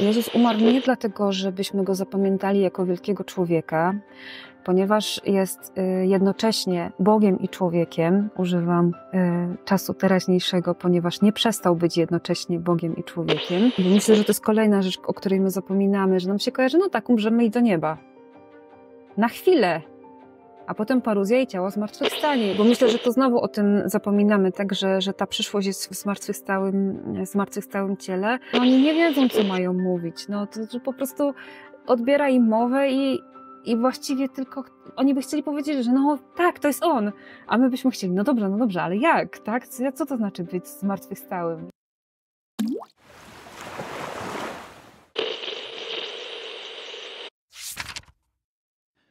Jezus umarł nie dlatego, żebyśmy go zapamiętali jako wielkiego człowieka, ponieważ jest y, jednocześnie Bogiem i człowiekiem. Używam y, czasu teraźniejszego, ponieważ nie przestał być jednocześnie Bogiem i człowiekiem. myślę, że to jest kolejna rzecz, o której my zapominamy, że nam się kojarzy, no tak, umrzemy i do nieba. Na chwilę, a potem paruzja i ciało zmartwychwstanie. Bo myślę, że to znowu o tym zapominamy, tak, że, że ta przyszłość jest w zmartwychwstałym, zmartwychwstałym ciele. No, oni nie wiedzą, co mają mówić. No, to, to po prostu odbiera im mowę i, i właściwie tylko oni by chcieli powiedzieć, że no tak, to jest on, a my byśmy chcieli, no dobrze, no dobrze, ale jak, tak? Co, co to znaczy być zmartwychwstałym?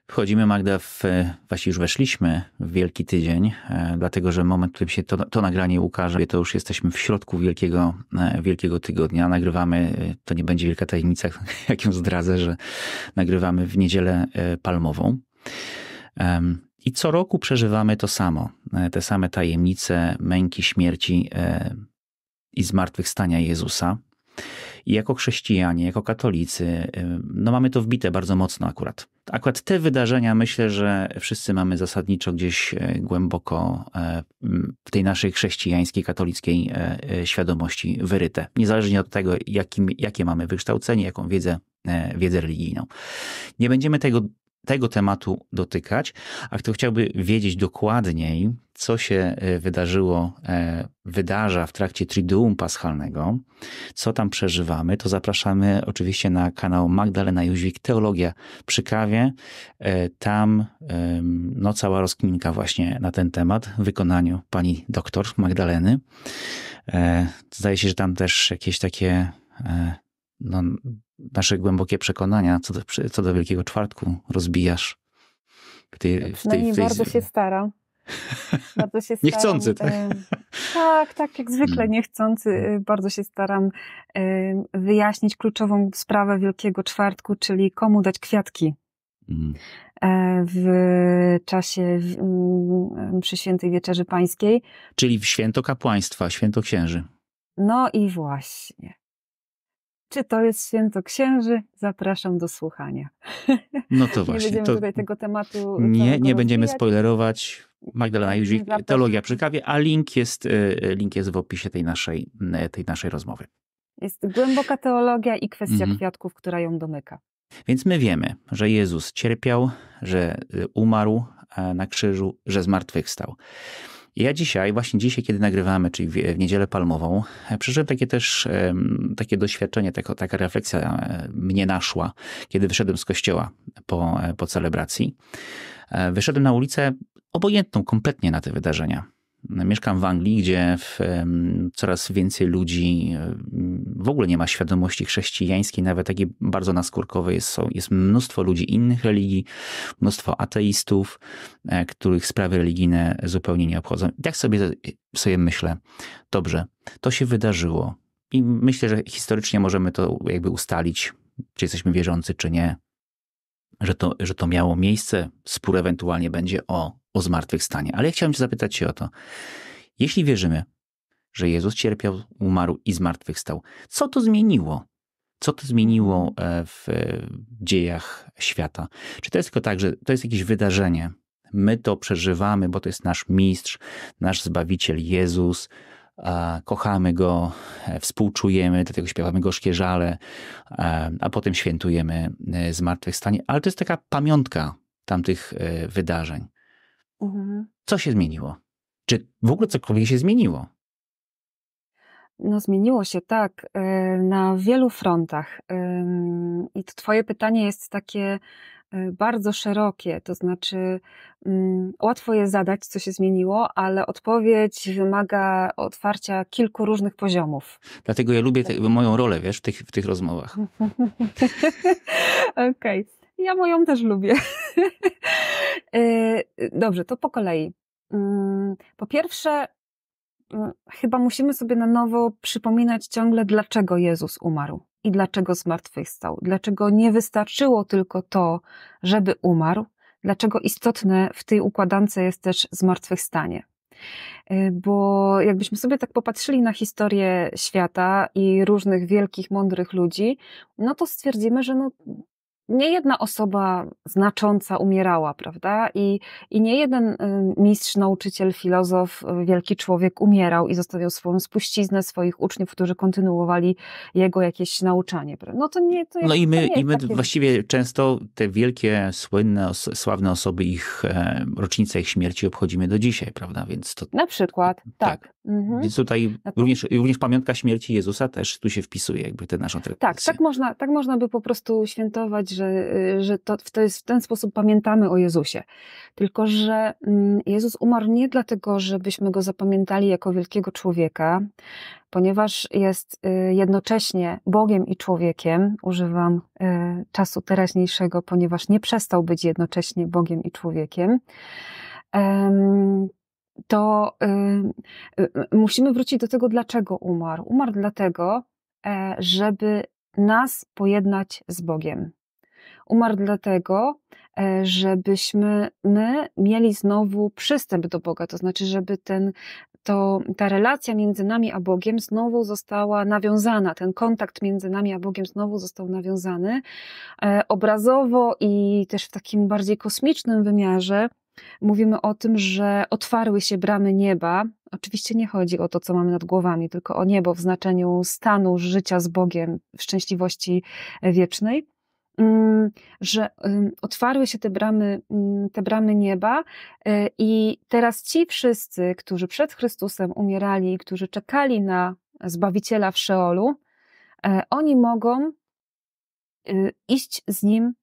Wchodzimy, Magda, w, właściwie już weszliśmy w Wielki Tydzień, e, dlatego że moment, w którym się to, to nagranie ukaże, to już jesteśmy w środku Wielkiego, e, wielkiego Tygodnia. Nagrywamy, e, to nie będzie wielka tajemnica, jak ją zdradzę, że nagrywamy w niedzielę palmową. I co roku przeżywamy to samo, te same tajemnice męki, śmierci i zmartwychwstania Jezusa. I jako chrześcijanie, jako katolicy, y, no mamy to wbite bardzo mocno akurat. Akurat te wydarzenia myślę, że wszyscy mamy zasadniczo gdzieś y, głęboko y, w tej naszej chrześcijańskiej, katolickiej świadomości wyryte. Niezależnie od tego, jakim, jakie mamy wykształcenie, jaką wiedzę wiedzę religijną. Nie będziemy tego tego tematu dotykać, a kto chciałby wiedzieć dokładniej, co się e, wydarzyło, e, wydarza w trakcie Triduum Paschalnego, co tam przeżywamy, to zapraszamy oczywiście na kanał Magdalena Jóźwik Teologia przy kawie. E, tam no, cała rozkminka właśnie na ten temat w wykonaniu pani doktor Magdaleny. Zdaje się, że tam też jakieś takie no, nasze głębokie przekonania co do, co do Wielkiego Czwartku rozbijasz. W tej, w tej, w bardzo się staram. Bardzo się niechcący, staram. tak? Tak, tak, jak zwykle hmm. niechcący. Hmm. Bardzo się staram wyjaśnić kluczową sprawę Wielkiego Czwartku, czyli komu dać kwiatki. Hmm. E, w czasie przy świętej wieczerzy pańskiej. Czyli w święto kapłaństwa, święto księży. No i właśnie. Czy to jest święto księży? Zapraszam do słuchania. No to właśnie. nie będziemy to... tutaj tego tematu. Nie, nie będziemy rozwijać. spoilerować. Magdalena Juzik, Teologia przy kawie, a link jest, e, link jest w opisie tej naszej, e, tej naszej rozmowy. Jest głęboka teologia i kwestia mm. kwiatków, która ją domyka. Więc my wiemy, że Jezus cierpiał, że e, umarł na krzyżu, że zmartwychwstał ja dzisiaj, właśnie dzisiaj, kiedy nagrywamy, czyli w, Niedzielę Palmową, e, przeżyłem takie też takie doświadczenie, taka, taka refleksja e, mnie naszła, kiedy wyszedłem z kościoła po, e, po celebracji. Wyszedłem na ulicę obojętną kompletnie na te wydarzenia. Mieszkam w Anglii, gdzie w, coraz więcej ludzi w ogóle nie ma świadomości chrześcijańskiej, nawet takiej bardzo naskórkowej. Jest, są, jest mnóstwo ludzi innych religii, mnóstwo ateistów, e, których sprawy religijne zupełnie nie obchodzą. Jak sobie, sobie myślę, dobrze, to się wydarzyło i myślę, że historycznie możemy to jakby ustalić, czy jesteśmy wierzący, czy nie, że to, że to miało miejsce. Spór ewentualnie będzie o o zmartwychwstanie. Ale ja chciałem cię zapytać się o to. Jeśli wierzymy, że Jezus cierpiał, umarł i zmartwychwstał, co to zmieniło? Co to zmieniło e, e, w dziejach świata? Czy to jest tylko tak, że to jest jakieś wydarzenie? My to przeżywamy, bo to jest nasz mistrz, nasz zbawiciel Jezus. Kochamy go, e, współczujemy, dlatego śpiewamy gorzkie żale, a potem świętujemy zmartwychwstanie. Ale to jest taka pamiątka tamtych wydarzeń. Mhm. Co się zmieniło? Czy w ogóle cokolwiek się zmieniło? No, zmieniło się tak y, na wielu frontach. I to Twoje pytanie jest takie y, bardzo szerokie, to znaczy łatwo jest zadać, co się zmieniło, ale odpowiedź wymaga otwarcia kilku różnych poziomów. Dlatego ja lubię te, tak. moją rolę, wiesz, w tych, w tych rozmowach. Okej, okay, ja moją też lubię. E, dobrze, to po kolei. Mm, po pierwsze, mm, chyba musimy sobie na nowo przypominać ciągle, dlaczego Jezus umarł i dlaczego zmartwychwstał. Dlaczego nie wystarczyło tylko to, żeby umarł, dlaczego istotne w tej układance jest też zmartwychwstanie. E, bo jakbyśmy sobie tak popatrzyli na historię świata i różnych wielkich, mądrych ludzi, no to stwierdzimy, że no, nie jedna osoba znacząca umierała, prawda? I, i nie jeden y, mistrz, nauczyciel, filozof, y, wielki człowiek umierał i zostawiał swoją spuściznę swoich uczniów, którzy kontynuowali jego jakieś nauczanie. No to nie to No i my, i my takie... właściwie często te wielkie, słynne, sławne osoby, ich e, rocznicę ich śmierci obchodzimy do dzisiaj, prawda? Więc to... Na przykład, tak. tak. Mhm. Więc tutaj to... również, również pamiątka śmierci Jezusa też tu się wpisuje, jakby tę naszą tak, tradycję. Tak, tak można, tak można by po prostu świętować, że, y, że to, to jest, w ten sposób pamiętamy o Jezusie. Tylko, że mm, Jezus umarł nie dlatego, żebyśmy go zapamiętali jako wielkiego człowieka, ponieważ jest y, jednocześnie Bogiem i człowiekiem. Używam y, czasu teraźniejszego, ponieważ nie przestał być jednocześnie Bogiem i człowiekiem to musimy wrócić do tego, dlaczego umarł. Umarł dlatego, e, żeby nas pojednać z Bogiem. Umarł dlatego, e, żebyśmy my mieli znowu przystęp do Boga, to znaczy, żeby ten, to, ta relacja między nami a Bogiem znowu została nawiązana, ten kontakt między nami a Bogiem znowu został nawiązany. E, obrazowo i też w takim bardziej kosmicznym wymiarze mówimy o tym, że otwarły się bramy nieba. Oczywiście nie chodzi o to, co mamy nad głowami, tylko o niebo w znaczeniu stanu życia z Bogiem, w szczęśliwości wiecznej. Mm, że otwarły się te bramy, mm, te bramy nieba e, i teraz ci wszyscy, którzy przed Chrystusem umierali, którzy czekali na Zbawiciela w Szeolu, e, oni mogą y, iść z Nim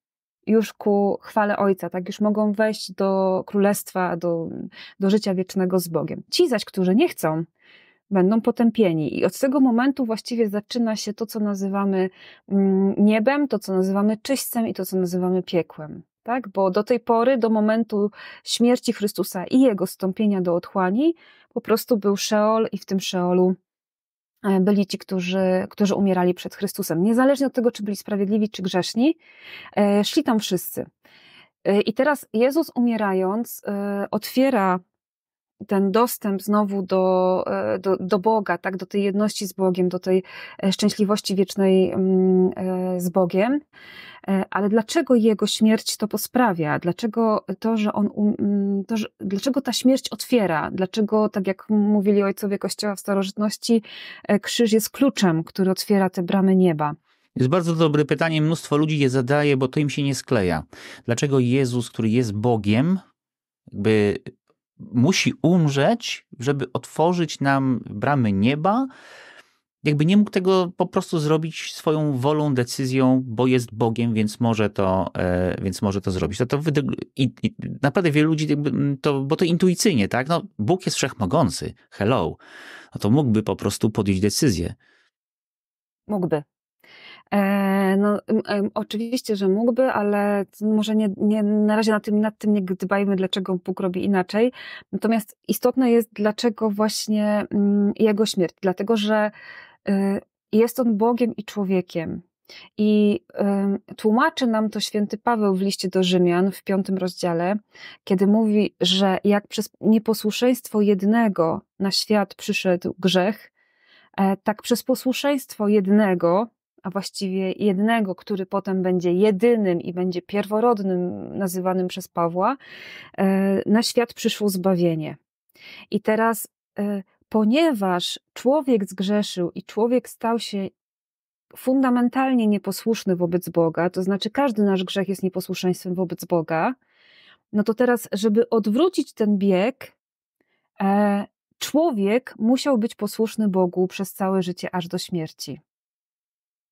już ku chwale Ojca, tak? Już mogą wejść do królestwa, do, do życia wiecznego z Bogiem. Ci zaś, którzy nie chcą, będą potępieni. I od tego momentu właściwie zaczyna się to, co nazywamy mm, niebem, to, co nazywamy czyśćcem i to, co nazywamy piekłem. Tak? Bo do tej pory, do momentu śmierci Chrystusa i jego stąpienia do otchłani, po prostu był Szeol i w tym Szeolu e, byli ci, którzy, którzy umierali przed Chrystusem. Niezależnie od tego, czy byli sprawiedliwi, czy grzeszni, e, szli tam wszyscy. E, I teraz Jezus umierając otwiera ten dostęp znowu do, e, do, do Boga, tak, do tej jedności z Bogiem, do tej e, szczęśliwości wiecznej mm, e, z Bogiem. Ale dlaczego jego śmierć to posprawia? Dlaczego to, że on, um, to, że, dlaczego ta śmierć otwiera? Dlaczego, tak jak mówili ojcowie Kościoła w starożytności, krzyż jest kluczem, który otwiera te bramy nieba? Jest bardzo dobre pytanie, mnóstwo ludzi je zadaje, bo to im się nie skleja. Dlaczego Jezus, który jest Bogiem, jakby musi umrzeć, żeby otworzyć nam bramy nieba, jakby nie mógł tego po prostu zrobić swoją wolą, decyzją, bo jest Bogiem, więc może to, e, więc może to zrobić. To, to i, i naprawdę wielu ludzi, to, bo to intuicyjnie, tak? No, Bóg jest wszechmogący, hello. No to mógłby po prostu podjąć decyzję. Mógłby, E, no, e, oczywiście, że mógłby, ale może nie, nie, na razie nad tym, nad tym nie gdybajmy, dlaczego Bóg robi inaczej. Natomiast istotne jest, dlaczego właśnie mm, jego śmierć. Dlatego, że y, jest on Bogiem i człowiekiem. I tłumaczy nam to święty Paweł w liście do Rzymian w piątym rozdziale, kiedy mówi, że jak przez nieposłuszeństwo jednego na świat przyszedł grzech, e, tak przez posłuszeństwo jednego a właściwie jednego, który potem będzie jedynym i będzie pierworodnym nazywanym przez Pawła, e, na świat przyszło zbawienie. I teraz, e, ponieważ człowiek zgrzeszył i człowiek stał się fundamentalnie nieposłuszny wobec Boga, to znaczy każdy nasz grzech jest nieposłuszeństwem wobec Boga, no to teraz, żeby odwrócić ten bieg, e, człowiek musiał być posłuszny Bogu przez całe życie aż do śmierci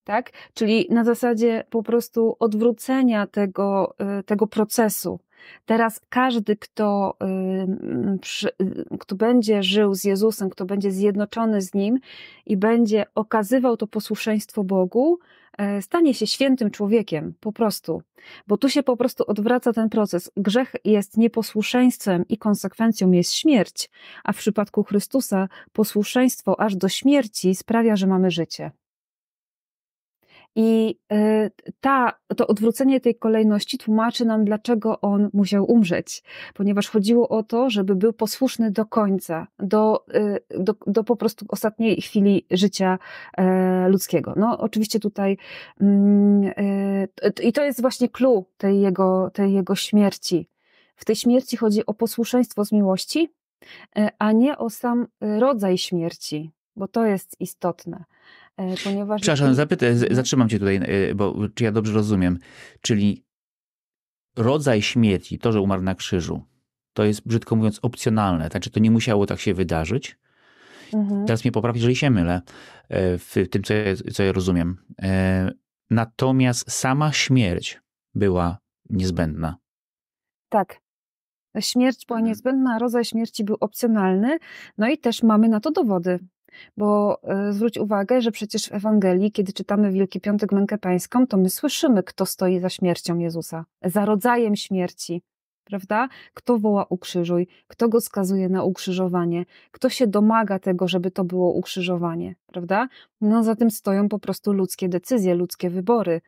tak? Czyli na zasadzie po prostu odwrócenia tego, y, tego procesu. Teraz każdy, kto, y, kto będzie żył z Jezusem, kto będzie zjednoczony z Nim i będzie okazywał to posłuszeństwo Bogu, e, stanie się świętym człowiekiem, po prostu. Bo tu się po prostu odwraca ten proces. Grzech jest nieposłuszeństwem i konsekwencją jest śmierć, a w przypadku Chrystusa posłuszeństwo aż do śmierci sprawia, że mamy życie. I e, ta, to odwrócenie tej kolejności tłumaczy nam, dlaczego on musiał umrzeć, ponieważ chodziło o to, żeby był posłuszny do końca, do, e, do, do po prostu ostatniej chwili życia e, ludzkiego. No, oczywiście tutaj, mm, i to jest właśnie clue tej jego, tej jego śmierci. W tej śmierci chodzi o posłuszeństwo z miłości, a nie o sam rodzaj śmierci, bo to jest istotne. E, ponieważ... Przepraszam, jest... Mhm. zatrzymam cię tutaj, e, bo czy ja dobrze rozumiem. Czyli rodzaj śmierci, to, że umarł na krzyżu, to jest, brzydko mówiąc, opcjonalne. Znaczy, to nie musiało tak się wydarzyć. Mhm. Teraz mnie poprawi, jeżeli się mylę e, w tym, co ja, co ja rozumiem. Natomiast sama śmierć była niezbędna. Tak, śmierć była mhm. niezbędna, rodzaj śmierci był opcjonalny, no i też mamy na to dowody. Bo e, zwróć uwagę, że przecież w Ewangelii, kiedy czytamy Wielki Piątek Mękę Pańską, to my słyszymy, kto stoi za śmiercią Jezusa, za rodzajem śmierci, prawda? Kto woła ukrzyżuj, kto go skazuje na ukrzyżowanie, kto się domaga tego, żeby to było ukrzyżowanie, prawda? No za tym stoją po prostu ludzkie decyzje, ludzkie wybory.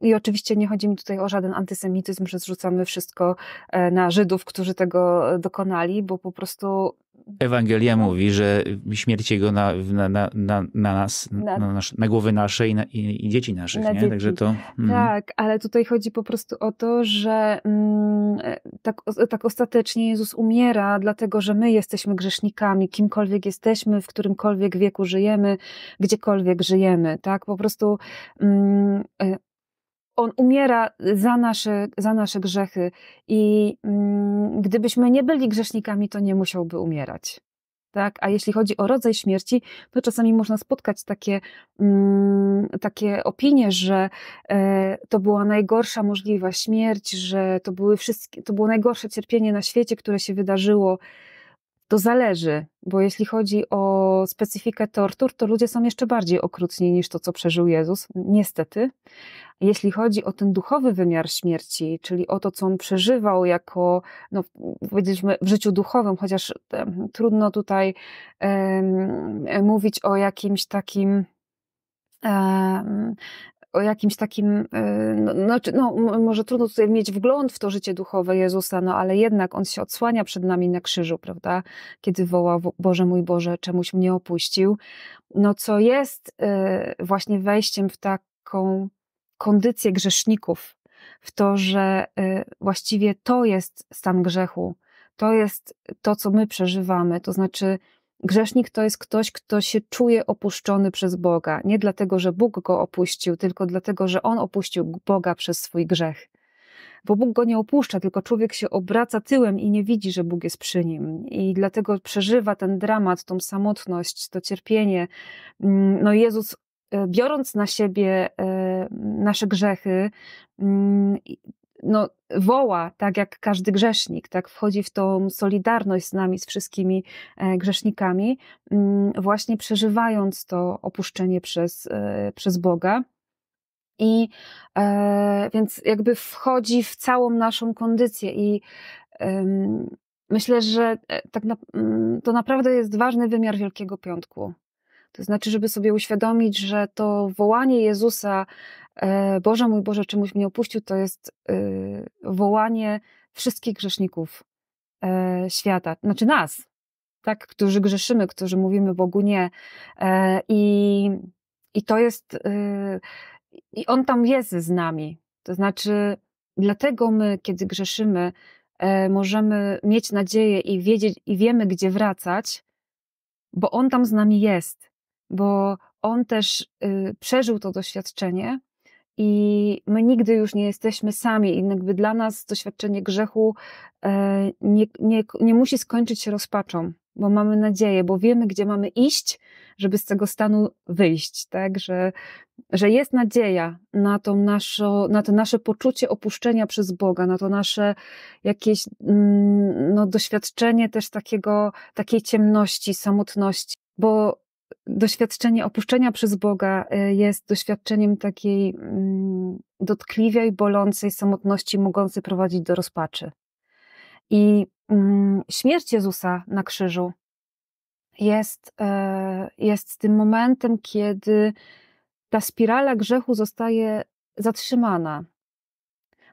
I oczywiście nie chodzi mi tutaj o żaden antysemityzm, że zrzucamy wszystko e, na Żydów, którzy tego e, dokonali, bo po prostu Ewangelia mówi, że śmierć Jego na, na, na, na nas, na, na, na głowy nasze i, na, i, i dzieci naszych, nie? Dzieci. Także to... Mm. Tak, ale tutaj chodzi po prostu o to, że mm, e, tak, tak ostatecznie Jezus umiera, dlatego że my jesteśmy grzesznikami, kimkolwiek jesteśmy, w którymkolwiek wieku żyjemy, gdziekolwiek żyjemy, tak? Po prostu mm, e, on umiera za nasze, za nasze grzechy i mm, gdybyśmy nie byli grzesznikami, to nie musiałby umierać. Tak? A jeśli chodzi o rodzaj śmierci, to czasami można spotkać takie, mm, takie opinie, że e, to była najgorsza możliwa śmierć, że to, były wszystkie, to było najgorsze cierpienie na świecie, które się wydarzyło. To zależy, bo jeśli chodzi o specyfikę tortur, to ludzie są jeszcze bardziej okrutni niż to, co przeżył Jezus, niestety. Jeśli chodzi o ten duchowy wymiar śmierci, czyli o to, co on przeżywał jako, no, powiedzmy, w życiu duchowym, chociaż trudno tutaj mówić o jakimś takim o jakimś takim, e, no, znaczy, no, no, może trudno tutaj mieć wgląd w to życie duchowe Jezusa, no ale jednak On się odsłania przed nami na krzyżu, prawda? Kiedy woła, Boże mój Boże, czemuś mnie opuścił. No co jest e, właśnie wejściem w taką kondycję grzeszników, w to, że e, właściwie to jest stan grzechu, to jest to, co my przeżywamy, to znaczy Grzesznik to jest ktoś, kto się czuje opuszczony przez Boga, nie dlatego, że Bóg go opuścił, tylko dlatego, że on opuścił Boga przez swój grzech. Bo Bóg go nie opuszcza, tylko człowiek się obraca tyłem i nie widzi, że Bóg jest przy nim. I dlatego przeżywa ten dramat, tą samotność, to cierpienie. Mm, no Jezus e, biorąc na siebie e, nasze grzechy, mm, no, woła, tak jak każdy grzesznik, tak wchodzi w tą solidarność z nami, z wszystkimi e, grzesznikami, mm, właśnie przeżywając to opuszczenie przez, e, przez Boga. I e, więc jakby wchodzi w całą naszą kondycję i e, myślę, że e, tak na, mm, to naprawdę jest ważny wymiar Wielkiego Piątku. To znaczy, żeby sobie uświadomić, że to wołanie Jezusa E, Boże mój Boże, czemuś mnie opuścił, to jest y, wołanie wszystkich grzeszników e, świata, znaczy nas, tak, którzy grzeszymy, którzy mówimy Bogu nie. E, I, i to jest, y, i On tam jest z nami. To znaczy, dlatego my, kiedy grzeszymy, możemy mieć nadzieję i wiedzieć, i wiemy, gdzie wracać, bo On tam z nami jest, bo On też y, przeżył to doświadczenie i my nigdy już nie jesteśmy sami. I jakby dla nas doświadczenie grzechu e, nie, nie, nie musi skończyć się rozpaczą, bo mamy nadzieję, bo wiemy, gdzie mamy iść, żeby z tego stanu wyjść, tak? Że, że jest nadzieja na to, naszo, na to nasze poczucie opuszczenia przez Boga, na to nasze jakieś mm, no, doświadczenie też takiego, takiej ciemności, samotności. Bo doświadczenie opuszczenia przez Boga e, jest doświadczeniem takiej mm, dotkliwej, bolącej samotności, mogącej prowadzić do rozpaczy. I mm, śmierć Jezusa na krzyżu jest, e, jest tym momentem, kiedy ta spirala grzechu zostaje zatrzymana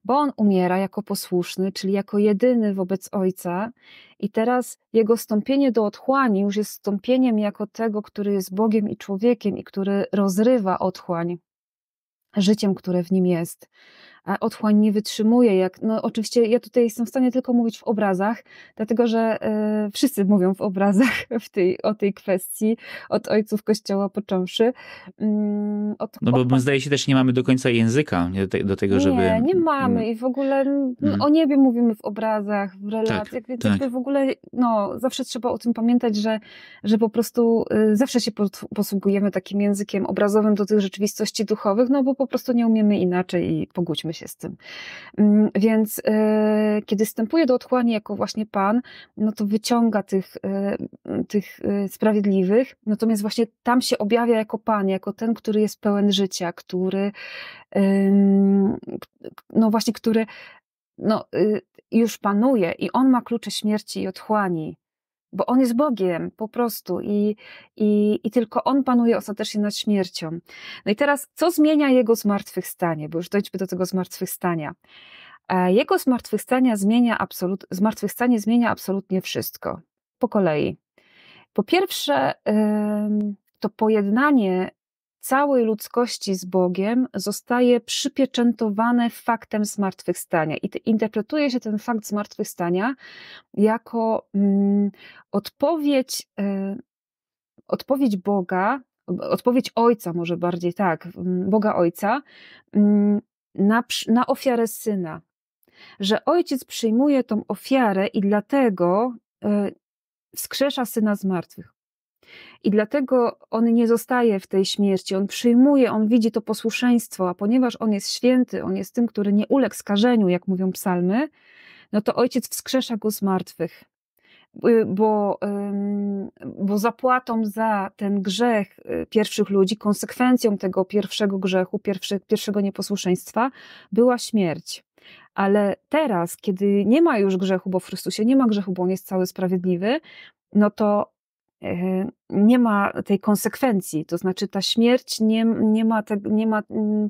bo on umiera jako posłuszny, czyli jako jedyny wobec Ojca, i teraz jego stąpienie do otchłani już jest stąpieniem jako tego, który jest Bogiem i człowiekiem i który rozrywa otchłań życiem, które w nim jest. E, otchłań nie wytrzymuje. Jak, no oczywiście ja tutaj jestem w stanie tylko mówić w obrazach, dlatego że e, wszyscy mówią w obrazach w tej, o tej kwestii, od ojców kościoła począwszy. Mm, od, no bo od... zdaje się też nie mamy do końca języka nie, do, do, tego, nie, żeby... Nie, nie mm. mamy i w ogóle no, o niebie mówimy w obrazach, w relacjach, tak, tak. w ogóle no, zawsze trzeba o tym pamiętać, że, że po prostu y, zawsze się posługujemy takim językiem obrazowym do tych rzeczywistości duchowych, no bo po prostu nie umiemy inaczej i pogódźmy się z tym. Mm, więc e, kiedy wstępuje do otchłani jako właśnie Pan, no to wyciąga tych, e, tych e, sprawiedliwych, natomiast właśnie tam się objawia jako Pan, jako ten, który jest pełen życia, który no właśnie, który no, y, już panuje i on ma klucze śmierci i otchłani bo On jest Bogiem po prostu i, i, i tylko On panuje ostatecznie nad śmiercią. No i teraz, co zmienia Jego zmartwychwstanie, bo już dojdźmy do tego zmartwychwstania. E, jego zmartwychwstania zmienia absolut, zmartwychwstanie zmienia absolutnie wszystko. Po kolei. Po pierwsze, to pojednanie całej ludzkości z Bogiem zostaje przypieczętowane faktem zmartwychwstania. I interpretuje się ten fakt zmartwychwstania jako mm, odpowiedź, y, odpowiedź Boga, odpowiedź Ojca, może bardziej tak, mm, Boga Ojca, y, na, na ofiarę syna. Że ojciec przyjmuje tą ofiarę i dlatego y, wskrzesza syna z martwych. I dlatego on nie zostaje w tej śmierci, on przyjmuje, on widzi to posłuszeństwo, a ponieważ on jest święty, on jest tym, który nie uległ skażeniu, jak mówią psalmy, no to ojciec wskrzesza go z martwych. Y, bo, bo zapłatą za ten grzech y, pierwszych ludzi, konsekwencją tego pierwszego grzechu, pierwszy, pierwszego nieposłuszeństwa, była śmierć. Ale teraz, kiedy nie ma już grzechu, bo w Chrystusie nie ma grzechu, bo on jest cały sprawiedliwy, no to E, nie ma tej konsekwencji, to znaczy ta śmierć nie, nie, ma, te, nie, ma, mm,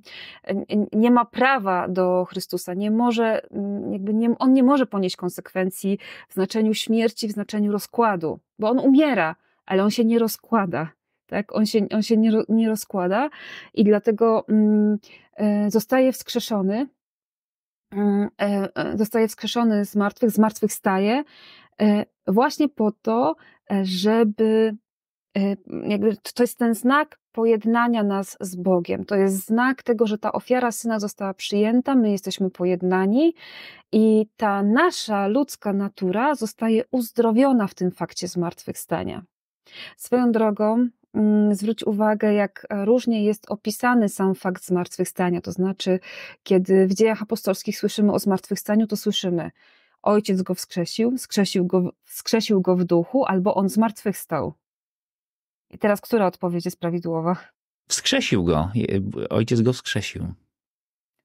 nie ma prawa do Chrystusa, nie może, mm, jakby nie, on nie może ponieść konsekwencji w znaczeniu śmierci, w znaczeniu rozkładu, bo on umiera, ale on się nie rozkłada. Tak? On się, on się nie, nie rozkłada i dlatego mm, e, zostaje wskrzeszony, e, zostaje wskrzeszony z martwych, z martwych staje E, właśnie po to, e, żeby e, jakby to jest ten znak pojednania nas z Bogiem. To jest znak tego, że ta ofiara syna została przyjęta, my jesteśmy pojednani i ta nasza ludzka natura zostaje uzdrowiona w tym fakcie zmartwychwstania. Swoją drogą, mm, zwróć uwagę, jak różnie jest opisany sam fakt zmartwychwstania. To znaczy, kiedy w dziejach apostolskich słyszymy o zmartwychwstaniu, to słyszymy, ojciec go wskrzesił, wskrzesił go, wskrzesił go w duchu, albo on zmartwychwstał. I teraz która odpowiedź jest prawidłowa? Wskrzesił go. Ojciec go wskrzesił.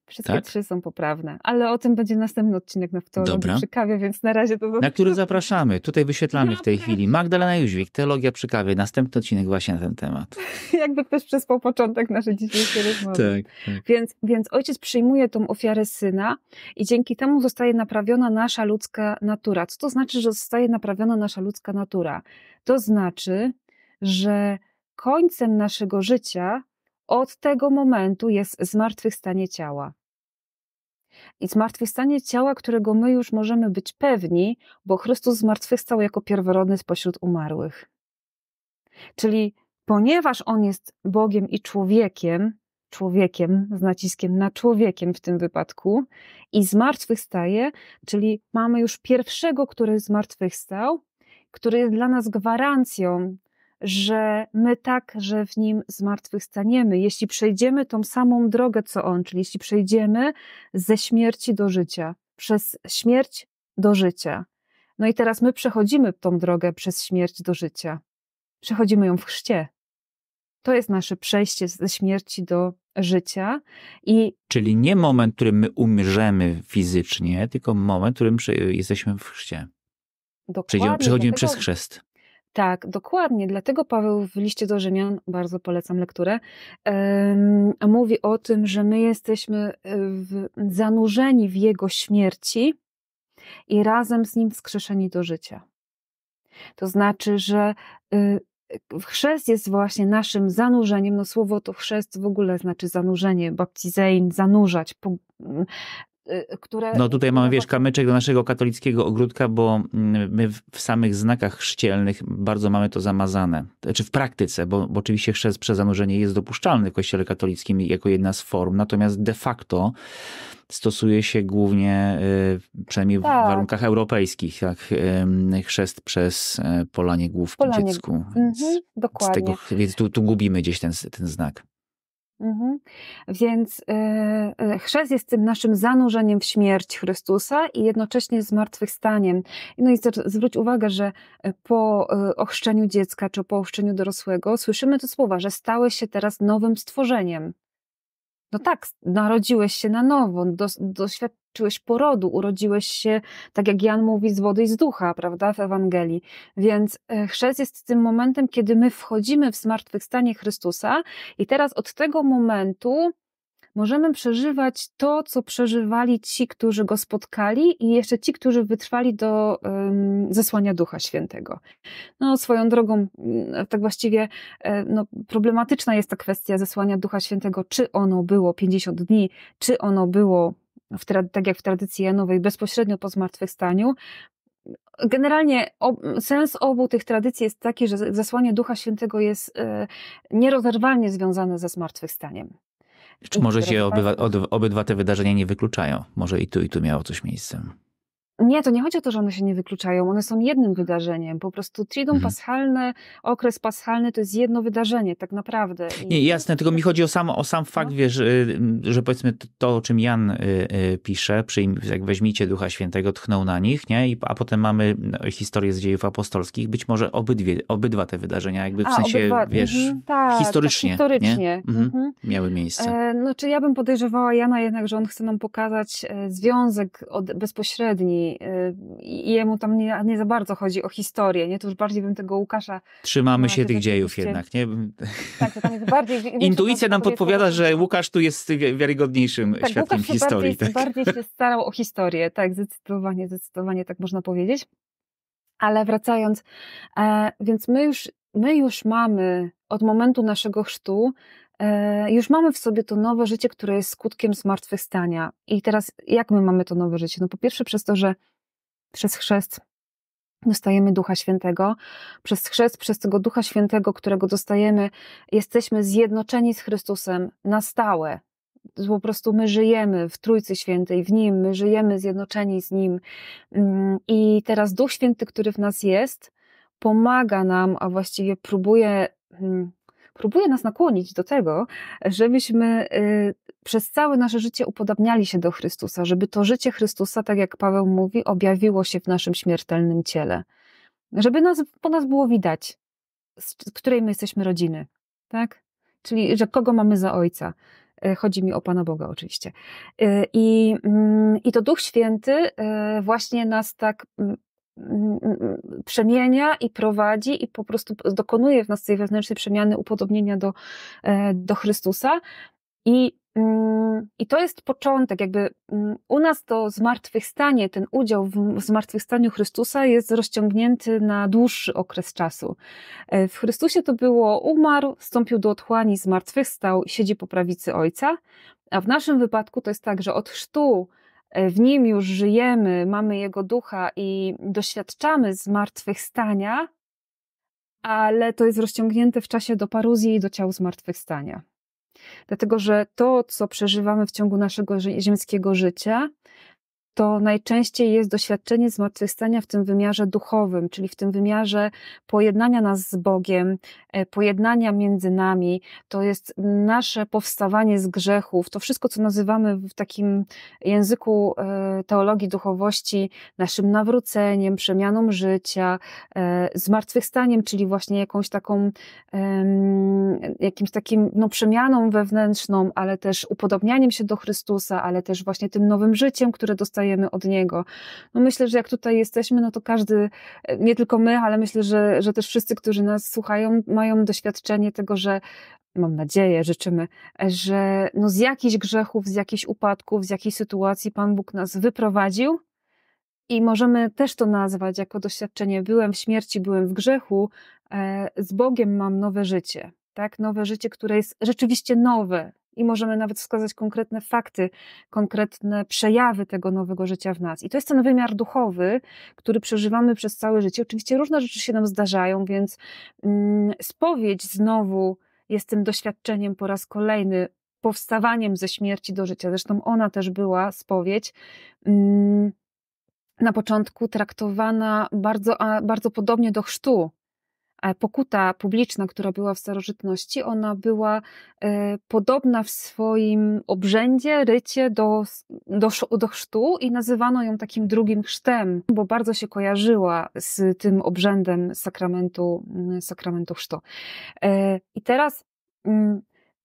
Wszystkie tak? trzy są poprawne, ale o tym będzie następny odcinek na Teologii przy kawie, więc na razie to... Na który zapraszamy, tutaj wyświetlamy w tej chwili. Magdalena Jóźwik, Teologia przy kawie, następny odcinek właśnie na ten temat. Jakby ktoś przespał początek naszej dzisiejszej rozmowy. Tak, tak. Więc, więc ojciec przyjmuje tą ofiarę syna i dzięki temu zostaje naprawiona nasza ludzka natura. Co to znaczy, że zostaje naprawiona nasza ludzka natura? To znaczy, że końcem naszego życia od tego momentu jest zmartwychwstanie ciała. I zmartwychwstanie ciała, którego my już możemy być pewni, bo Chrystus zmartwychwstał jako pierworodny spośród umarłych. Czyli ponieważ On jest Bogiem i człowiekiem, człowiekiem, z naciskiem na człowiekiem w tym wypadku, i zmartwychwstaje, czyli mamy już pierwszego, który zmartwychwstał, który jest dla nas gwarancją że my także w nim zmartwychwstaniemy, jeśli przejdziemy tą samą drogę co on, czyli jeśli przejdziemy ze śmierci do życia, przez śmierć do życia. No i teraz my przechodzimy tą drogę przez śmierć do życia. Przechodzimy ją w chrzcie. To jest nasze przejście ze śmierci do życia. I... Czyli nie moment, w którym my umrzemy fizycznie, tylko moment, w którym jesteśmy w chrzcie. Dokładnie. Przechodzimy dlatego, przez chrzest. Tak, dokładnie. Dlatego Paweł w liście do Rzymian, bardzo polecam lekturę, mówi o tym, że my jesteśmy e, w, zanurzeni w jego śmierci i razem z nim skrzeszeni do życia. To znaczy, że y, e, chrzest jest właśnie naszym zanurzeniem. No słowo to chrzest w ogóle znaczy zanurzenie, baptizein, zanurzać, Y, które... No tutaj mamy, wiesz, kamyczek do naszego katolickiego ogródka, bo mm, my w samych znakach chrzcielnych bardzo mamy to zamazane. Czy znaczy w praktyce, bo, bo oczywiście chrzest przez zanurzenie jest dopuszczalny w kościele katolickim jako jedna z form, natomiast de facto stosuje się głównie, y, przynajmniej tak. w warunkach europejskich, tak, chrzest przez e, polanie główki polanie. dziecku. Mhm, dokładnie. Tego, więc tu, tu gubimy gdzieś ten, ten znak. Mhm. Więc yy, chrzest jest tym naszym zanurzeniem w śmierć Chrystusa i jednocześnie zmartwychwstaniem. No i zwróć uwagę, że e, po ochrzczeniu dziecka czy po ochrzczeniu dorosłego słyszymy te słowa, że stałeś się teraz nowym stworzeniem. No tak, narodziłeś się na nowo, dos, doświadczyłeś porodu, urodziłeś się, tak jak Jan mówi, z wody i z ducha, prawda, w Ewangelii. Więc e, chrzest jest tym momentem, kiedy my wchodzimy w zmartwychwstanie Chrystusa i teraz od tego momentu możemy przeżywać to, co przeżywali ci, którzy go spotkali i jeszcze ci, którzy wytrwali do um, zesłania Ducha Świętego. No swoją drogą, mm, tak właściwie e, no, problematyczna jest ta kwestia zesłania Ducha Świętego, czy ono było 50 dni, czy ono było w tak jak w tradycji janowej, bezpośrednio po zmartwychwstaniu, generalnie sens obu tych tradycji jest taki, że zesłanie Ducha Świętego jest e, nierozerwalnie związane ze zmartwychwstaniem. Czy może się obywa, obydwa te wydarzenia nie wykluczają? Może i tu, i tu miało coś miejsce. Nie, to nie chodzi o to, że one się nie wykluczają, one są jednym wydarzeniem. Po prostu Triduum mhm. paschalne, okres paschalny to jest jedno wydarzenie, tak naprawdę. I... Nie, jasne, tylko mi chodzi o sam, o sam fakt, no. wiesz, że, y, y, że powiedzmy to, o czym Jan y, pisze, jak weźmiecie Ducha Świętego, tchnął na nich, nie? I, a potem mamy no, historię z dziejów apostolskich, być może obydwie, obydwa te wydarzenia, jakby w a, sensie, obydwa, wiesz, mhm, tak, historycznie. Tak, historycznie. Mhm, mhm. Miały miejsce. E, no, czy ja bym podejrzewała Jana jednak, że on chce nam pokazać e, związek od, bezpośredni Y, i, jemu tam nie, nie, za bardzo chodzi o historię, nie? To już bardziej bym tego Łukasza... Trzymamy się tych dziejów jednak, nie? Tak, to tam jest bardziej... Intuicja nam podpowiada, że Łukasz tu jest wiarygodniejszym tak, świadkiem Łukasz historii. Bardziej, tak, bardziej się starał o historię, tak, zdecydowanie, zdecydowanie tak można powiedzieć. Ale wracając, e, więc my już, my już mamy od momentu naszego chrztu E, już mamy w sobie to nowe życie, które jest skutkiem zmartwychwstania. I teraz jak my mamy to nowe życie? No po pierwsze przez to, że przez chrzest dostajemy Ducha Świętego. Przez chrzest, przez tego Ducha Świętego, którego dostajemy, jesteśmy zjednoczeni z Chrystusem na stałe. Po prostu my żyjemy w Trójcy Świętej, w Nim, my żyjemy zjednoczeni z Nim. Mm, I teraz Duch Święty, który w nas jest, pomaga nam, a właściwie próbuje mm, próbuje nas nakłonić do tego, żebyśmy y, przez całe nasze życie upodabniali się do Chrystusa, żeby to życie Chrystusa, tak jak Paweł mówi, objawiło się w naszym śmiertelnym ciele. Żeby nas, po nas było widać, z której my jesteśmy rodziny, tak? Czyli, że kogo mamy za ojca. Y, chodzi mi o Pana Boga oczywiście. Y, I, mm, i to Duch Święty właśnie nas tak mm, przemienia i prowadzi i po prostu dokonuje w nas tej wewnętrznej przemiany upodobnienia do, e, do Chrystusa. I, mm, I to jest początek, jakby mm, u nas to zmartwychwstanie, ten udział w zmartwychwstaniu Chrystusa jest rozciągnięty na dłuższy okres czasu. E, w Chrystusie to było umarł, wstąpił do otchłani, zmartwychwstał, siedzi po prawicy Ojca, a w naszym wypadku to jest tak, że od chrztu E, w nim już żyjemy, mamy jego ducha i doświadczamy zmartwychwstania, ale to jest rozciągnięte w czasie do paruzji i do ciał zmartwychwstania. Dlatego, że to, co przeżywamy w ciągu naszego ziemskiego życia, to najczęściej jest doświadczenie zmartwychwstania w tym wymiarze duchowym, czyli w tym wymiarze pojednania nas z Bogiem, e, pojednania między nami, to jest nasze powstawanie z grzechów, to wszystko, co nazywamy w takim języku e, teologii duchowości naszym nawróceniem, przemianą życia, e, zmartwychwstaniem, czyli właśnie jakąś taką, jakimś takim no, przemianą wewnętrzną, ale też upodobnianiem się do Chrystusa, ale też właśnie tym nowym życiem, które dostajemy dostajemy od niego. No myślę, że jak tutaj jesteśmy, no to każdy, e, nie tylko my, ale myślę, że, że też wszyscy, którzy nas słuchają, mają doświadczenie tego, że mam nadzieję, życzymy, że no z jakichś grzechów, z jakichś upadków, z jakiejś sytuacji Pan Bóg nas wyprowadził i możemy też to nazwać jako doświadczenie: byłem w śmierci, byłem w grzechu, e, z Bogiem mam nowe życie. Tak, nowe życie, które jest rzeczywiście nowe, i możemy nawet wskazać konkretne fakty, konkretne przejawy tego nowego życia w nas. I to jest ten wymiar duchowy, który przeżywamy przez całe życie. Oczywiście różne rzeczy się nam zdarzają, więc mm, spowiedź znowu jest tym doświadczeniem po raz kolejny, powstawaniem ze śmierci do życia. Zresztą ona też była, spowiedź mm, na początku traktowana bardzo, bardzo podobnie do chrztu. E, pokuta publiczna, która była w starożytności, ona była e, podobna w swoim obrzędzie, rycie do, do, do chrztu i nazywano ją takim drugim chrztem, bo bardzo się kojarzyła z tym obrzędem sakramentu, sakramentu chrztu. E, I teraz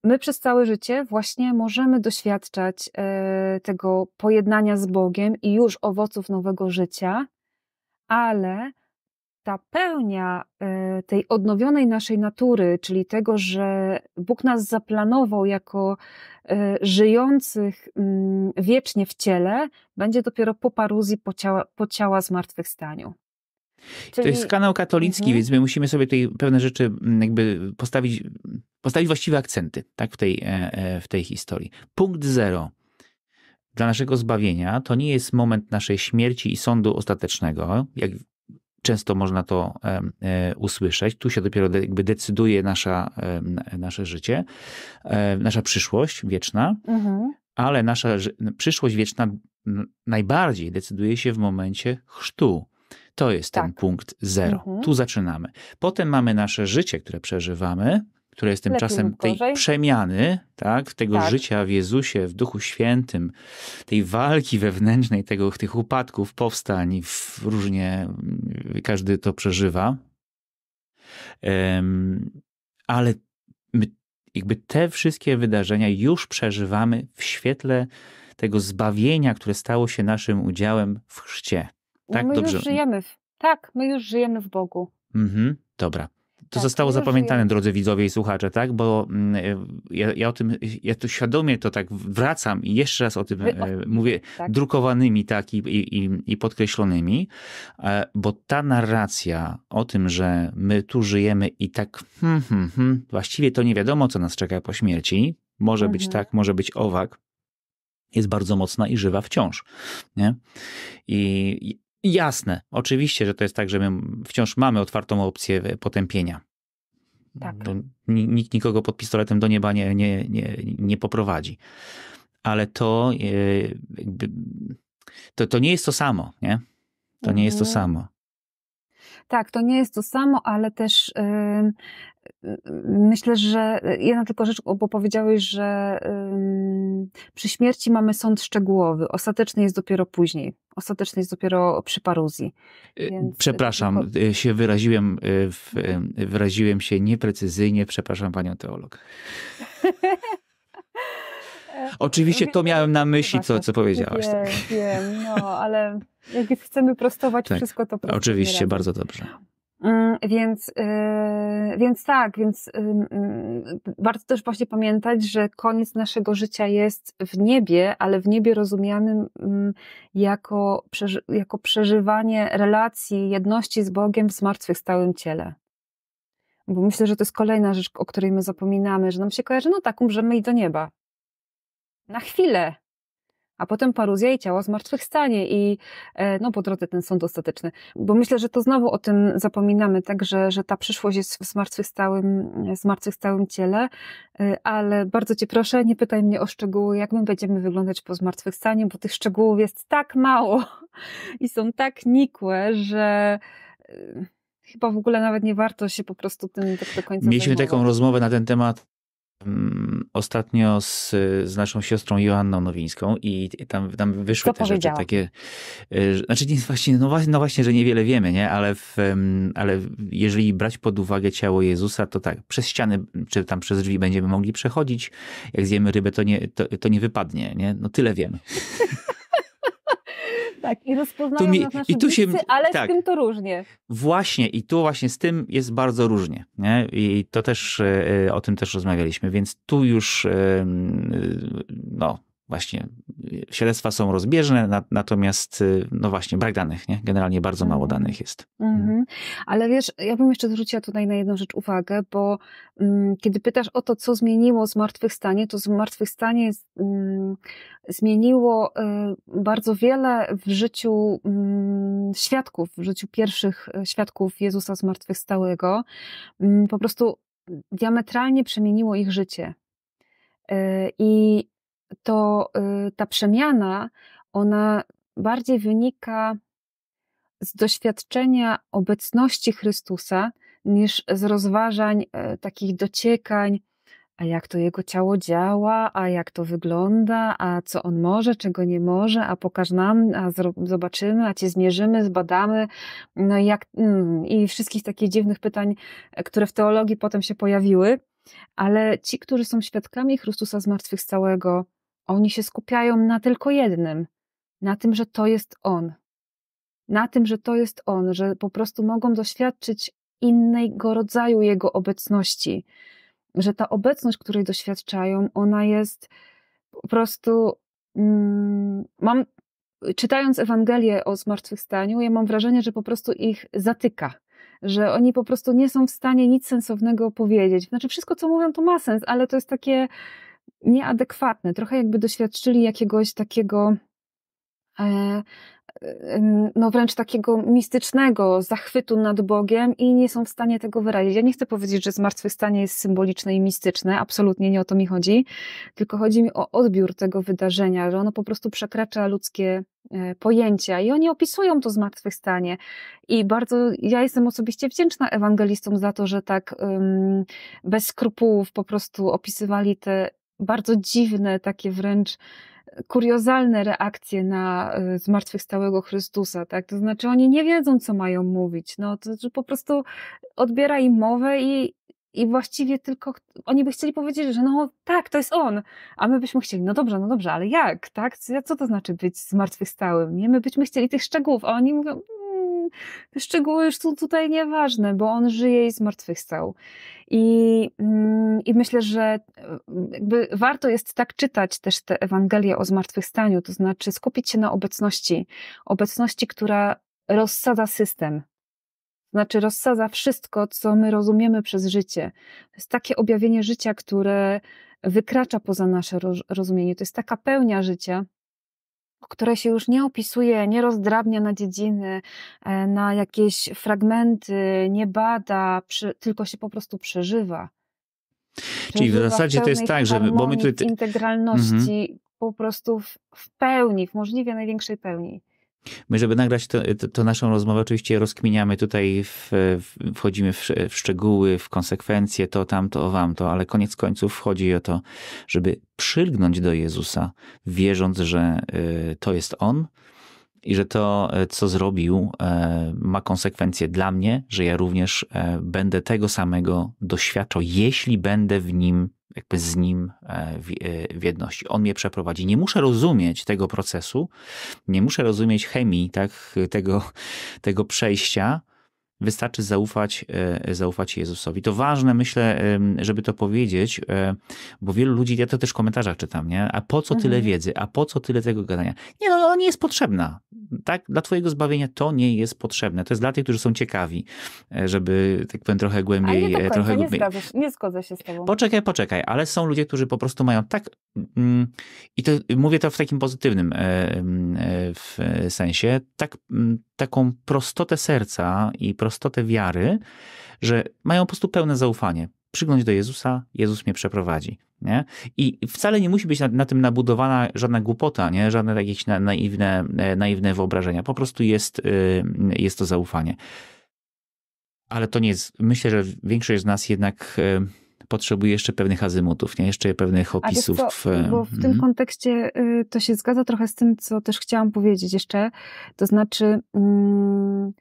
my przez całe życie właśnie możemy doświadczać tego pojednania z Bogiem i już owoców nowego życia, ale ta pełnia e, tej odnowionej naszej natury, czyli tego, że Bóg nas zaplanował jako e, żyjących mm, wiecznie w ciele, będzie dopiero po paruzji, po ciała, po ciała zmartwychwstaniu. Czyli... To jest kanał katolicki, mhm. więc my musimy sobie tutaj pewne rzeczy mm, jakby postawić, postawić właściwe akcenty tak, w, tej, e, w tej historii. Punkt zero dla naszego zbawienia to nie jest moment naszej śmierci i sądu ostatecznego, jak często można to e, usłyszeć. Tu się dopiero jakby decyduje nasza, nasze życie, e, nasza przyszłość wieczna, mhm. ale nasza przyszłość wieczna najbardziej decyduje się w momencie chrztu. To jest tak. ten punkt zero. Mhm. Tu zaczynamy. Potem mamy nasze życie, które przeżywamy, które jest tym czasem tej przemiany, tak, tego tak. życia w Jezusie, w Duchu Świętym, tej walki wewnętrznej, tego, tych upadków, powstań, w różnie każdy to przeżywa. Um, ale my jakby te wszystkie wydarzenia już przeżywamy w świetle tego zbawienia, które stało się naszym udziałem w chrzcie. No tak, my dobrze. Już żyjemy w, tak, my już żyjemy w Bogu. Mhm, dobra tak, zostało zapamiętane, drodzy widzowie i słuchacze, tak? Bo mm, e, ja, ja, o tym, ja to świadomie to tak wracam i jeszcze raz o tym e, mówię, tak? drukowanymi tak i, i, i podkreślonymi, e, bo ta narracja o tym, że my tu żyjemy i tak hmm, hmm, hmm, właściwie to nie wiadomo, co nas czeka po śmierci, może mhm. być tak, może być owak, jest bardzo mocna i żywa wciąż. Nie? I Jasne, oczywiście, że to jest tak, że my wciąż mamy otwartą opcję e, potępienia. Tak. nikt nikogo pod pistoletem do nieba nie, nie, nie, nie poprowadzi. Ale to, e, to, to nie jest to samo, nie? To nie jest to mhm. samo. Tak, to nie jest to samo, ale też y, myślę, że jedna tylko rzecz, bo powiedziałeś, że przy śmierci mamy sąd szczegółowy, ostateczny jest dopiero później. Ostateczny jest dopiero przy paruzji. Y, Więc y, przepraszam, się wyraziłem, w, mhm. wyraziłem się nieprecyzyjnie, przepraszam panią teolog. Oczywiście to no miałem na no myśli, co, co powiedziałaś. Wiem, tak. wiem, no, ale jak chcemy prostować tak, wszystko, to prostujemy. Oczywiście, bardzo dobrze. Mm, więc, y, więc tak, więc warto też właśnie pamiętać, że koniec naszego życia jest w niebie, ale w niebie rozumianym jako, jako przeżywanie relacji, jedności z Bogiem w zmartwychwstałym ciele. Bo myślę, że to jest kolejna rzecz, o której my zapominamy, że nam się kojarzy, no tak, umrzemy i do nieba na chwilę, a potem paruzja i ciało zmartwychwstanie i e, no po drodze ten sąd ostateczny. Bo myślę, że to znowu o tym zapominamy, tak, że, że ta przyszłość jest w zmartwychwstałym, zmartwychwstałym ciele, e, ale bardzo Cię proszę, nie pytaj mnie o szczegóły, jak my będziemy wyglądać po zmartwychwstaniu, bo tych szczegółów jest tak mało i są tak nikłe, że e, chyba w ogóle nawet nie warto się po prostu tym tak do końca Mieliśmy zajmować. taką rozmowę na ten temat Mm, ostatnio z, z naszą siostrą Joanną Nowińską i tam, tam wyszły Co te rzeczy takie. E, znaczy, nie, właśnie, no, właśnie, no właśnie, że niewiele wiemy, nie? ale, w, ale jeżeli brać pod uwagę ciało Jezusa, to tak, przez ściany czy tam przez drzwi będziemy mogli przechodzić. Jak zjemy rybę, to nie, to, to nie wypadnie. Nie? No tyle wiemy. Tak, i rozpoznają mi, nas nasze i tu bliscy, się, ale tak, z tym to różnie. Właśnie, i tu właśnie z tym jest bardzo różnie. Nie? I to też, e, e, o tym też rozmawialiśmy, więc tu już no, właśnie y, śledztwa są rozbieżne, na, natomiast y, no właśnie brak danych, nie? generalnie bardzo mało mhm. danych jest. Mhm. Mm. Ale wiesz, ja bym jeszcze zwróciła tutaj na jedną rzecz uwagę, bo um, kiedy pytasz o to, co zmieniło zmartwychwstanie, to zmartwychwstanie um, zmieniło um, bardzo wiele w życiu um, świadków, w życiu pierwszych świadków Jezusa zmartwychwstałego. Um, po prostu diametralnie przemieniło ich życie. I to y, ta przemiana, ona bardziej wynika z doświadczenia obecności Chrystusa niż z rozważań e, takich dociekań, a jak to jego ciało działa, a jak to wygląda, a co on może, czego nie może, a pokaż nam, a zobaczymy, a cię zmierzymy, zbadamy, no jak, mm, i wszystkich takich dziwnych pytań, e, które w teologii potem się pojawiły. Ale ci, którzy są świadkami Chrystusa zmartwychwstałego, oni się skupiają na tylko jednym na tym, że to jest on. Na tym, że to jest on, że po prostu mogą doświadczyć innego rodzaju jego obecności, że ta obecność, której doświadczają, ona jest po prostu. Mm, mam, czytając Ewangelię o zmartwychwstaniu, ja mam wrażenie, że po prostu ich zatyka. Że oni po prostu nie są w stanie nic sensownego powiedzieć. Znaczy, wszystko, co mówią, to ma sens, ale to jest takie nieadekwatne, trochę jakby doświadczyli jakiegoś takiego e, e, no wręcz takiego mistycznego zachwytu nad Bogiem i nie są w stanie tego wyrazić. Ja nie chcę powiedzieć, że zmartwychwstanie jest symboliczne i mistyczne, absolutnie nie o to mi chodzi, tylko chodzi mi o odbiór tego wydarzenia, że ono po prostu przekracza ludzkie e, pojęcia i oni opisują to zmartwychwstanie i bardzo ja jestem osobiście wdzięczna ewangelistom za to, że tak um, bez skrupułów po prostu opisywali te bardzo dziwne, takie wręcz kuriozalne reakcje na e, zmartwychwstałego Chrystusa, tak? To znaczy oni nie wiedzą, co mają mówić, no to znaczy po prostu odbiera im mowę i, i właściwie tylko oni by chcieli powiedzieć, że no tak, to jest on, a my byśmy chcieli, no dobrze, no dobrze, ale jak, tak? Co to znaczy być zmartwychwstałym? Nie, my byśmy chcieli tych szczegółów, a oni mówią, szczegóły już są tutaj nieważne, bo on żyje i zmartwychwstał. I, mm, I myślę, że e, jakby warto jest tak czytać też te Ewangelie o zmartwychwstaniu, to znaczy skupić się na obecności, obecności, która rozsadza system, znaczy rozsadza wszystko, co my rozumiemy przez życie. To jest takie objawienie życia, które wykracza poza nasze rozumienie. To jest taka pełnia życia, które się już nie opisuje, nie rozdrabnia na dziedziny, e, na jakieś fragmenty, nie bada, przy, tylko się po prostu przeżywa. przeżywa Czyli w zasadzie w to jest tak, że bo my tutaj... integralności mm -hmm. po prostu w, w pełni, w możliwie największej pełni. My, żeby nagrać to, to, naszą rozmowę, oczywiście rozkminiamy tutaj, w, wchodzimy w, w szczegóły, w konsekwencje, to, tamto, o wam to, ale koniec końców chodzi o to, żeby przylgnąć do Jezusa, wierząc, że y, to jest On i że to, y, co zrobił, y, ma konsekwencje dla mnie, że ja również będę tego samego doświadczał, jeśli będę w Nim jakby z Nim e, w, e, w, jedności. On mnie przeprowadzi. Nie muszę rozumieć tego procesu, nie muszę rozumieć chemii, tak, tego, tego przejścia, wystarczy zaufać, e, zaufać Jezusowi. To ważne, myślę, żeby to powiedzieć, e, bo wielu ludzi, ja to też w komentarzach czytam, nie? A po co tyle mhm. wiedzy? A po co tyle tego gadania? Nie, no ona nie jest potrzebna. Tak? Dla twojego zbawienia to nie jest potrzebne. To jest dla tych, którzy są ciekawi, e, żeby, tak powiem, trochę głębiej... nie trochę głębiej. nie zgodzę się z tobą. Poczekaj, poczekaj, ale są ludzie, którzy po prostu mają tak... Mm, I to mówię to w takim pozytywnym w sensie, tak, taką prostotę serca i prostotę prostotę wiary, że mają po prostu pełne zaufanie. Przyglądź do Jezusa, Jezus mnie przeprowadzi. Nie? I wcale nie musi być na, na, tym nabudowana żadna głupota, nie? żadne jakieś na, naiwne, e, naiwne wyobrażenia. Po prostu jest, y, jest to zaufanie. Ale to nie jest. Myślę, że większość z nas jednak e, potrzebuje jeszcze pewnych azymutów, nie? jeszcze pewnych opisów. Co, bo w tym mhm. kontekście y, to się zgadza trochę z tym, co też chciałam powiedzieć jeszcze. To znaczy. Mm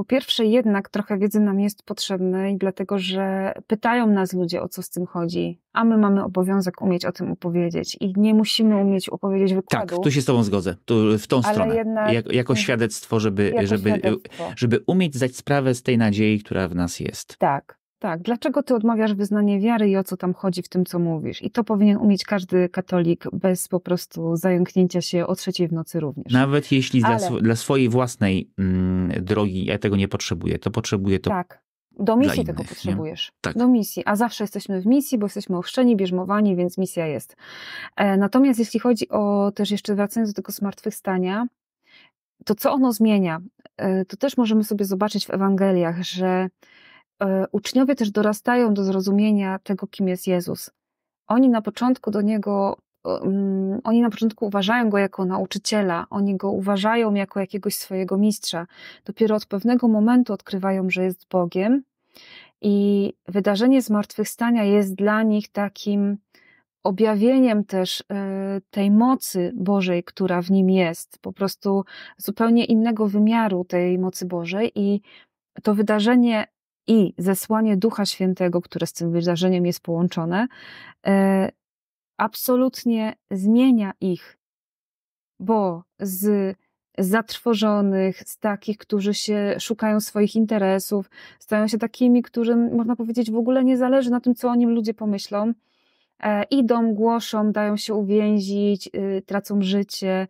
po pierwsze, jednak trochę wiedzy nam jest potrzebnej, dlatego że pytają nas ludzie, o co z tym chodzi, a my mamy obowiązek umieć o tym opowiedzieć i nie musimy umieć opowiedzieć wykładu. Tak, tu się z tobą zgodzę, tu, w tą stronę. Jednak, jak, jako świadectwo, żeby, jako żeby, świadectwo. żeby umieć zdać sprawę z tej nadziei, która w nas jest. Tak. Tak, dlaczego ty odmawiasz wyznania wiary i o co tam chodzi w tym, co mówisz? I to powinien umieć każdy katolik bez po prostu zająknięcia się o trzeciej w nocy również. Nawet jeśli Ale... dla, dla, swojej własnej mm, drogi ja tego nie potrzebuję, to potrzebuję to. Tak. Do misji innych, tego potrzebujesz. Tak. Do misji. A zawsze jesteśmy w misji, bo jesteśmy ochrzczeni, bierzmowani, więc misja jest. E, natomiast jeśli chodzi o też jeszcze wracając do tego zmartwychwstania, to co ono zmienia? E, to też możemy sobie zobaczyć w Ewangeliach, że E, uczniowie też dorastają do zrozumienia tego, kim jest Jezus. Oni na początku do niego, mm, oni na początku uważają go jako nauczyciela, oni go uważają jako jakiegoś swojego mistrza. Dopiero od pewnego momentu odkrywają, że jest Bogiem, i wydarzenie zmartwychwstania jest dla nich takim objawieniem też e, tej mocy Bożej, która w nim jest, po prostu zupełnie innego wymiaru tej mocy Bożej. I to wydarzenie i zesłanie Ducha Świętego, które z tym wydarzeniem jest połączone, e, absolutnie zmienia ich, bo z zatrwożonych, z takich, którzy się szukają swoich interesów, stają się takimi, którym można powiedzieć w ogóle nie zależy na tym, co o nim ludzie pomyślą. E, idą, głoszą, dają się uwięzić, y, tracą życie,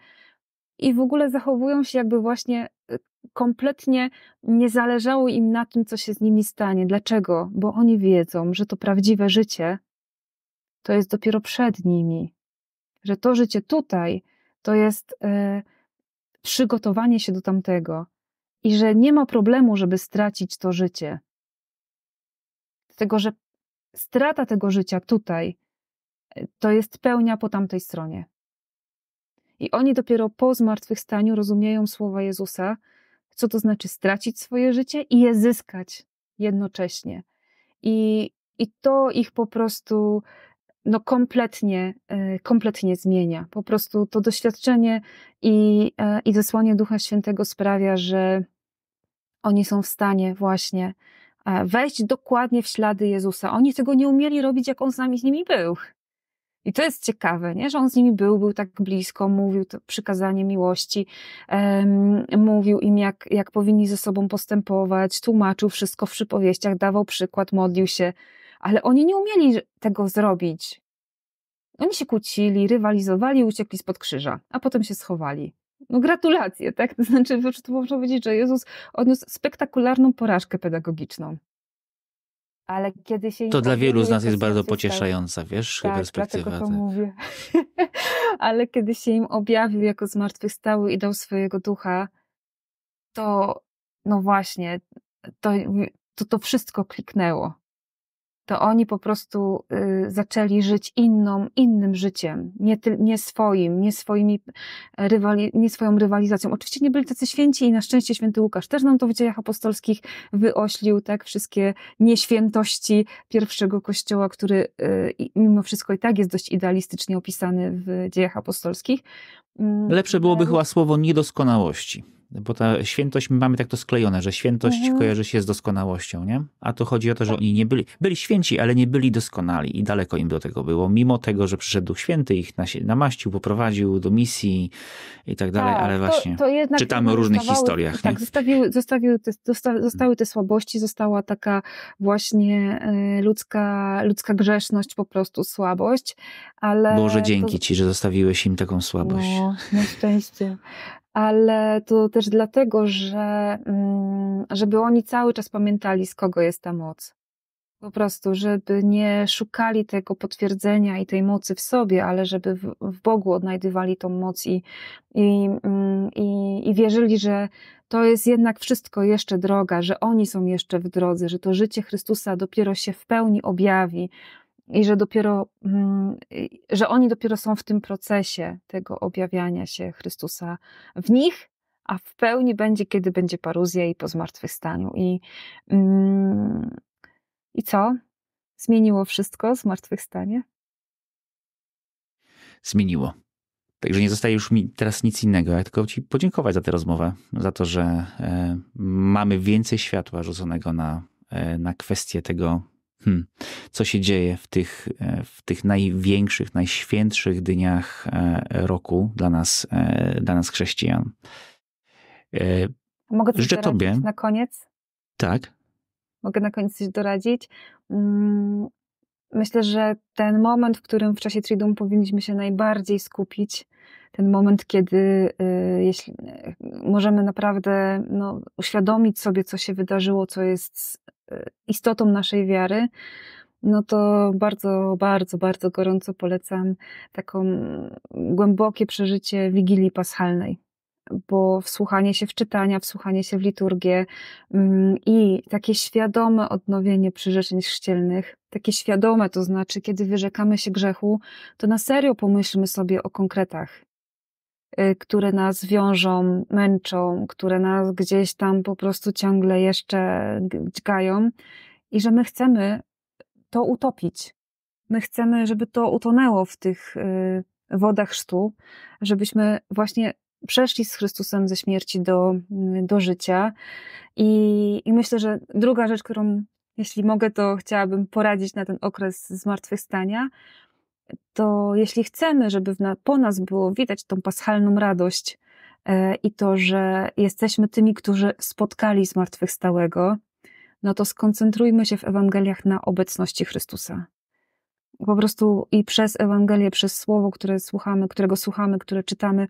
i w ogóle zachowują się jakby właśnie y, kompletnie nie zależało im na tym, co się z nimi stanie. Dlaczego? Bo oni wiedzą, że to prawdziwe życie to jest dopiero przed nimi, że to życie tutaj to jest y, przygotowanie się do tamtego i że nie ma problemu, żeby stracić to życie. Dlatego, że strata tego życia tutaj y, to jest pełnia po tamtej stronie. I oni dopiero po zmartwychwstaniu rozumieją słowa Jezusa, co to znaczy stracić swoje życie i je zyskać jednocześnie. I, i to ich po prostu no kompletnie, e, kompletnie zmienia. Po prostu to doświadczenie i, e, i zesłanie Ducha Świętego sprawia, że oni są w stanie właśnie e, wejść dokładnie w ślady Jezusa. Oni tego nie umieli robić, jak on z nami z nimi był. I to jest ciekawe, nie? że on z nimi był, był tak blisko, mówił to przykazanie miłości, um, mówił im, jak, jak powinni ze sobą postępować, tłumaczył wszystko w przypowieściach, dawał przykład, modlił się, ale oni nie umieli tego zrobić. Oni się kłócili, rywalizowali, uciekli spod krzyża, a potem się schowali. No gratulacje, tak? To znaczy, to można powiedzieć, że Jezus odniósł spektakularną porażkę pedagogiczną ale kiedy się... To dla wielu z nas jest bardzo pocieszająca, wiesz, tak, perspektywa. to mówię. ale kiedy się im objawił jako zmartwychwstały i dał swojego ducha, to no właśnie, to, to, to wszystko kliknęło to oni po prostu y, zaczęli żyć inną, innym życiem, nie, nie swoim, nie, swoimi e, rywali, nie swoją rywalizacją. Oczywiście nie byli tacy święci i na szczęście święty Łukasz też nam to w dziejach apostolskich wyoślił, tak, wszystkie nieświętości pierwszego kościoła, który y, mimo wszystko i tak jest dość idealistycznie opisany w dziejach apostolskich. Mm, Lepsze byłoby chyba słowo niedoskonałości bo ta świętość, my mamy tak to sklejone, że świętość mhm. kojarzy się z doskonałością, nie? A tu chodzi o to, że oni nie byli, byli święci, ale nie byli doskonali i daleko im do tego było. Mimo tego, że przyszedł Święty, ich namaścił, poprowadził do misji i tak dalej, tak, ale właśnie to czytamy o różnych historiach. Tak, nie? te, zosta, zostały te słabości, została taka właśnie y, ludzka, ludzka grzeszność, po prostu słabość, ale... Boże, dzięki to... Ci, że zostawiłeś im taką słabość. No, na szczęście ale to też dlatego, że mm, żeby oni cały czas pamiętali, z kogo jest ta moc. Po prostu, żeby nie szukali tego potwierdzenia i tej mocy w sobie, ale żeby w, w Bogu odnajdywali tą moc i, i, mm, i, i wierzyli, że to jest jednak wszystko jeszcze droga, że oni są jeszcze w drodze, że to życie Chrystusa dopiero się w pełni objawi, i że dopiero, mm, że oni dopiero są w tym procesie tego objawiania się Chrystusa w nich, a w pełni będzie, kiedy będzie paruzja i po zmartwychwstaniu. I, mm, i co? Zmieniło wszystko zmartwychwstanie? Zmieniło. Także nie zostaje już mi teraz nic innego, jak tylko Ci podziękować za tę rozmowę, za to, że e, mamy więcej światła rzuconego na, e, na kwestię tego hmm, co się dzieje w tych, e, w tych największych, najświętszych dniach e, roku dla nas, e, dla nas chrześcijan. Mogę coś Życzę tobie. na koniec? Tak. Mogę na koniec coś doradzić. Mm, myślę, że ten moment, w którym w czasie Triduum powinniśmy się najbardziej skupić, ten moment, kiedy jeśli możemy naprawdę no, uświadomić sobie, co się wydarzyło, co jest istotą naszej wiary, no to bardzo, bardzo, bardzo gorąco polecam taką głębokie przeżycie Wigilii Paschalnej. Bo wsłuchanie się w czytania, wsłuchanie się w liturgię mm, i takie świadome odnowienie przyrzeczeń chrzcielnych, takie świadome, to znaczy, kiedy wyrzekamy się grzechu, to na serio pomyślmy sobie o konkretach Y, które nas wiążą, męczą, które nas gdzieś tam po prostu ciągle jeszcze dźgają i że my chcemy to utopić. My chcemy, żeby to utonęło w tych y, wodach sztu, żebyśmy właśnie przeszli z Chrystusem ze śmierci do, mm, do życia. I, I myślę, że druga rzecz, którą, jeśli mogę, to chciałabym poradzić na ten okres zmartwychwstania, to jeśli chcemy, żeby po nas było widać tą paschalną radość e, i to, że jesteśmy tymi, którzy spotkali zmartwychwstałego, no to skoncentrujmy się w Ewangeliach na obecności Chrystusa. Po prostu i przez Ewangelię, przez słowo, które słuchamy, którego słuchamy, które czytamy,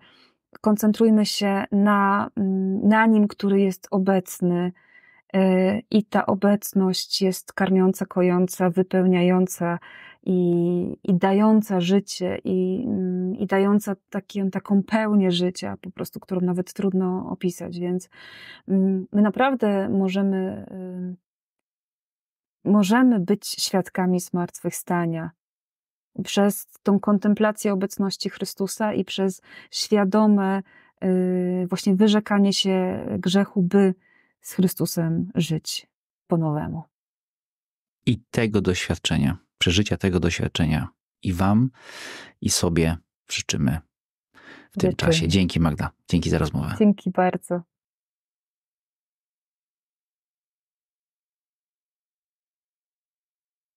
koncentrujmy się na, mm, na nim, który jest obecny. E, I ta obecność jest karmiąca, kojąca, wypełniająca, i, i dająca życie, i, mm, i dająca takie taką pełnię życia, po prostu, którą nawet trudno opisać. Więc mm, my naprawdę możemy, y, możemy być świadkami zmartwychwstania przez tą kontemplację obecności Chrystusa i przez świadome y, właśnie wyrzekanie się grzechu, by z Chrystusem żyć po nowemu. I tego doświadczenia przeżycia tego doświadczenia i Wam, i sobie życzymy w tym Dziękuję. czasie. Dzięki Magda, dzięki za rozmowę. Dzięki bardzo.